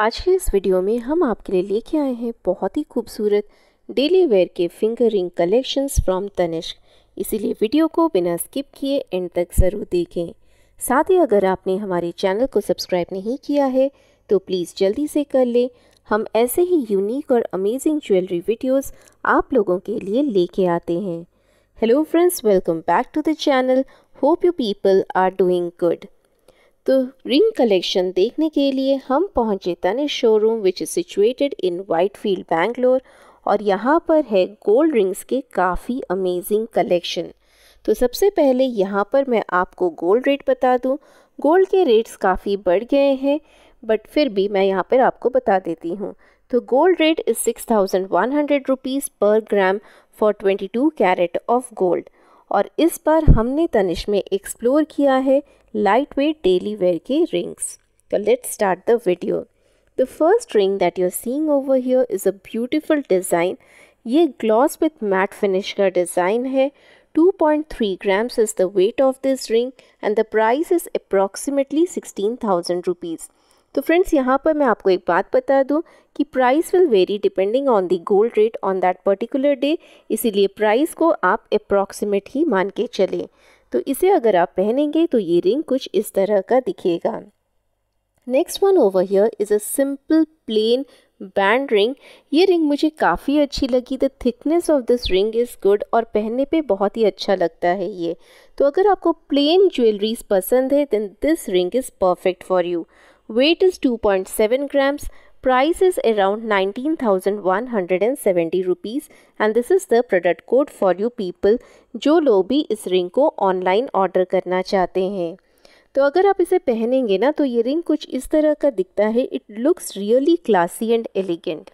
आज के इस वीडियो में हम आपके लिए लेके आए हैं बहुत ही खूबसूरत डेली वेयर के finger ring collections from Tanishq इसीलिए वीडियो को बिना स्किप किए एंड तक ज़रूर देखें साथ ही अगर आपने हमारे चैनल को सब्सक्राइब नहीं किया है तो प्लीज़ जल्दी से कर लें हम ऐसे ही यूनिक और अमेजिंग ज्वेलरी वीडियोज़ आप लोगों के लिए लेके आते हैं hello friends welcome back to the channel hope you people are doing good तो रिंग कलेक्शन देखने के लिए हम पहुंचे Tanishq showroom which is situated in Whitefield Bangalore और यहाँ पर है गोल्ड रिंग्स के काफ़ी अमेजिंग कलेक्शन तो सबसे पहले यहाँ पर मैं आपको गोल्ड रेट बता दूँ गोल्ड के रेट्स काफ़ी बढ़ गए हैं बट फिर भी मैं यहाँ पर आपको बता देती हूँ तो gold rate is six thousand one hundred rupees per gram for twenty two carat of gold और इस बार हमने तनिश में एक्सप्लोर किया है लाइट वेट डेली वेयर के रिंग्स तो let start the video the first ring that you are seeing over here is a beautiful design ये ग्लॉस विथ मैट फिनिश का डिज़ाइन है 2.3 is the weight of this ring and the price is approximately sixteen thousand rupees तो friends यहाँ पर मैं आपको एक बात बता दूँ कि price will vary depending on the gold rate on that particular day इसीलिए प्राइस को आप अप्रॉक्सीमेट ही मान के चलें तो इसे अगर आप पहनेंगे तो ये रिंग कुछ इस तरह का दिखेगा next one over here is a simple plain band ring ये रिंग मुझे काफ़ी अच्छी लगी the thickness of this ring is good और पहनने पे बहुत ही अच्छा लगता है ये तो अगर आपको प्लेन ज्वेलरीज पसंद है then this ring is perfect for you weight is 2.7 grams, price is around 19,170 rupees and this is the product code for you people जो लोग भी इस रिंग को ऑनलाइन ऑर्डर करना चाहते हैं तो अगर आप इसे पहनेंगे ना तो ये रिंग कुछ इस तरह का दिखता है it looks really classy and elegant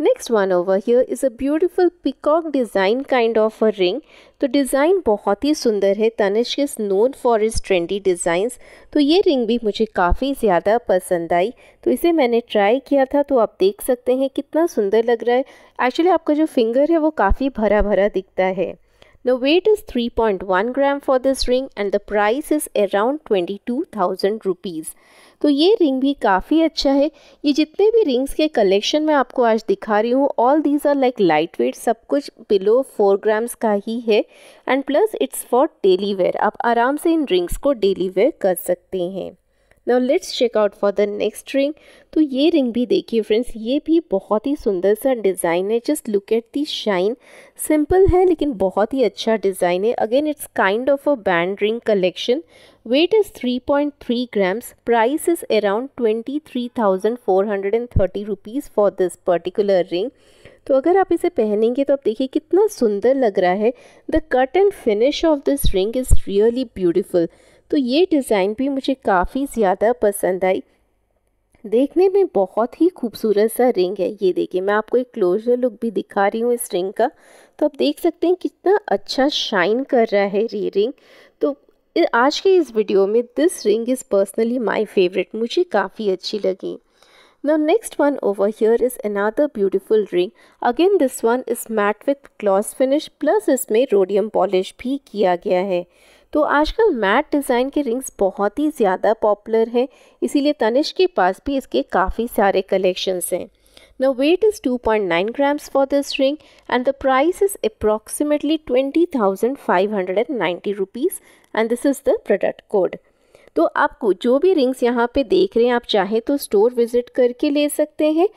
next one over here is a beautiful peacock design kind of a ring तो डिज़ाइन बहुत ही सुंदर है Tanishq is known for its trendy designs तो ये रिंग भी मुझे काफ़ी ज़्यादा पसंद आई तो इसे मैंने ट्राई किया था तो आप देख सकते हैं कितना सुंदर लग रहा है एक्चुअली आपका जो फिंगर है वो काफ़ी भरा भरा दिखता है The weight is 3.1 gram for this ring and the price is around 22,000 rupees. तो ये रिंग भी काफ़ी अच्छा है ये जितने भी रिंग्स के कलेक्शन मैं आपको आज दिखा रही हूँ all these are like light weight सब कुछ बिलो फोर ग्राम्स का ही है and plus it's for daily wear आप आराम से इन रिंग्स को डेली वेयर कर सकते हैं now let's check out for the next ring तो ये रिंग भी देखिए फ्रेंड्स ये भी बहुत ही सुंदर सा डिज़ाइन है just look at the shine simple है लेकिन बहुत ही अच्छा डिज़ाइन है again it's kind of a band ring collection weight is 3.3 grams price is around thirty rupees for this particular ring तो अगर आप इसे पहनेंगे तो आप देखिए कितना सुंदर लग रहा है the cut and finish of this ring is really beautiful तो ये डिज़ाइन भी मुझे काफ़ी ज़्यादा पसंद आई देखने में बहुत ही खूबसूरत सा रिंग है ये देखिए मैं आपको एक क्लोजर लुक भी दिखा रही हूँ इस रिंग का तो आप देख सकते हैं कितना अच्छा शाइन कर रहा है ये रिंग तो आज के इस वीडियो में this ring is personally my favourite मुझे काफ़ी अच्छी लगी Now next one over here is another beautiful ring again this one is matte with gloss finish plus इसमें रोडियम पॉलिश भी किया गया है तो आजकल मैट डिज़ाइन के रिंग्स बहुत ही ज़्यादा पॉपुलर हैं इसीलिए तनिष के पास भी इसके काफ़ी सारे कलेक्शंस हैं for this ring 2.9 the price is approximately twenty thousand five hundred and 20,590 rupees and this is the product code तो आपको जो भी रिंग्स यहाँ पे देख रहे हैं आप चाहे तो स्टोर विज़िट करके ले सकते हैं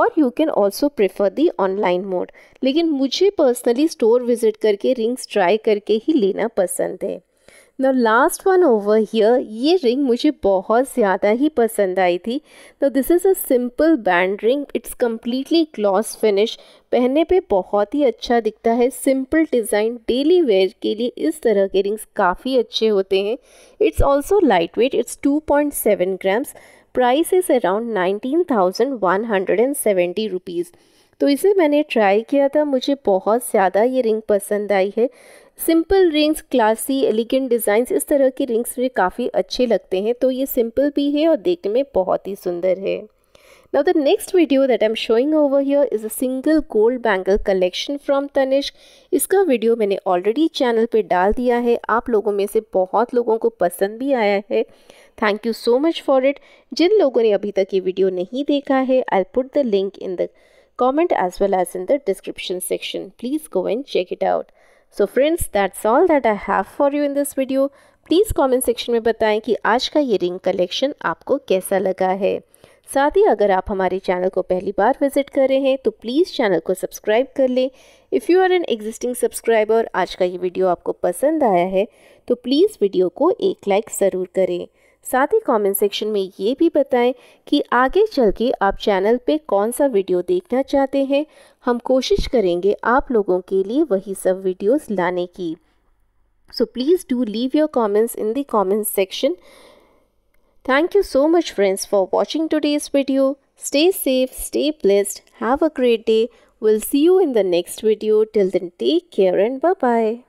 और you can also prefer the online mode लेकिन मुझे पर्सनली स्टोर विज़िट करके रिंग्स ट्राई करके ही लेना पसंद है the last one over here ये रिंग मुझे बहुत ज़्यादा ही पसंद आई थी तो this is a simple band ring it's completely gloss finish पहनने पे बहुत ही अच्छा दिखता है सिंपल डिज़ाइन डेली वेयर के लिए इस तरह के रिंग्स काफ़ी अच्छे होते हैं it's also light weight it's two point seven grams price is around nineteen thousand one hundred and seventy rupees तो इसे मैंने ट्राई किया था मुझे बहुत ज़्यादा ये रिंग पसंद आई है simple rings classy elegant design इस तरह की रिंग्स मुझे काफ़ी अच्छे लगते हैं तो ये सिंपल भी है और देखने में बहुत ही सुंदर है Now the next video that I'm showing over here is a single gold bangle collection from Tanishq. इसका वीडियो मैंने ऑलरेडी चैनल पे डाल दिया है आप लोगों में से बहुत लोगों को पसंद भी आया है thank you so much for it जिन लोगों ने अभी तक ये वीडियो नहीं देखा है I put the link in the comment as well as in the description section. Please go and check it out. So friends that's all that I have for you in this video please comment section में बताएं कि आज का ये ring collection आपको कैसा लगा है साथ ही अगर आप हमारे चैनल को पहली बार विजिट कर रहे हैं तो प्लीज़ चैनल को सब्सक्राइब कर लें if you are an existing subscriber आज का ये वीडियो आपको पसंद आया है तो प्लीज़ वीडियो को एक लाइक ज़रूर करें साथ ही कमेंट सेक्शन में ये भी बताएं कि आगे चल के आप चैनल पे कौन सा वीडियो देखना चाहते हैं हम कोशिश करेंगे आप लोगों के लिए वही सब वीडियोस लाने की so please do leave your comments in the comment section thank you so much friends for watching today's video stay safe stay blessed have a great day will see you in the next video till then take care and bye bye